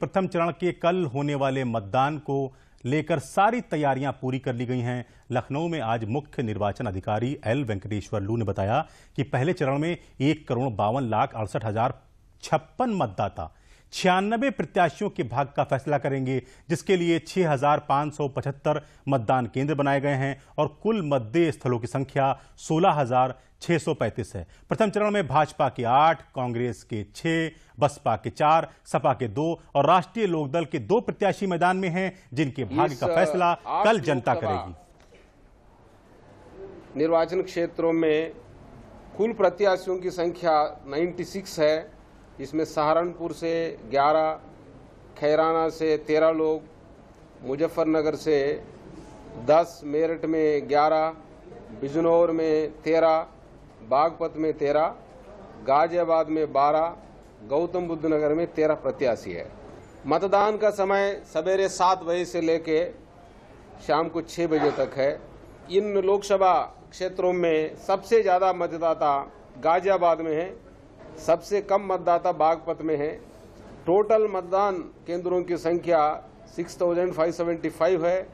प्रथम चरण के कल होने वाले मतदान को लेकर सारी तैयारियां पूरी कर ली गई हैं लखनऊ में आज मुख्य निर्वाचन अधिकारी एल वेंकटेश्वर लू ने बताया कि पहले चरण में एक करोड़ बावन लाख अड़सठ हजार छप्पन मतदाता छियानबे प्रत्याशियों के भाग का फैसला करेंगे जिसके लिए 6,575 मतदान केंद्र बनाए गए हैं और कुल मतदेय स्थलों की संख्या 16,635 है प्रथम चरण में भाजपा के आठ कांग्रेस के छह बसपा के चार सपा के दो और राष्ट्रीय लोकदल के दो प्रत्याशी मैदान में हैं जिनके भाग्य का फैसला कल जनता करेगी निर्वाचन क्षेत्रों में कुल प्रत्याशियों की संख्या सिक्स है इसमें सहारनपुर से 11, खैराना से 13 लोग मुजफ्फरनगर से 10, मेरठ में 11, बिजनौर में 13, बागपत में 13, गाजियाबाद में 12, गौतम बुद्ध नगर में 13 प्रत्याशी है मतदान का समय सवेरे सात बजे से लेके शाम को छः बजे तक है इन लोकसभा क्षेत्रों में सबसे ज़्यादा मतदाता गाजियाबाद में है सबसे कम मतदाता बागपत में है टोटल मतदान केंद्रों की संख्या 6,575 है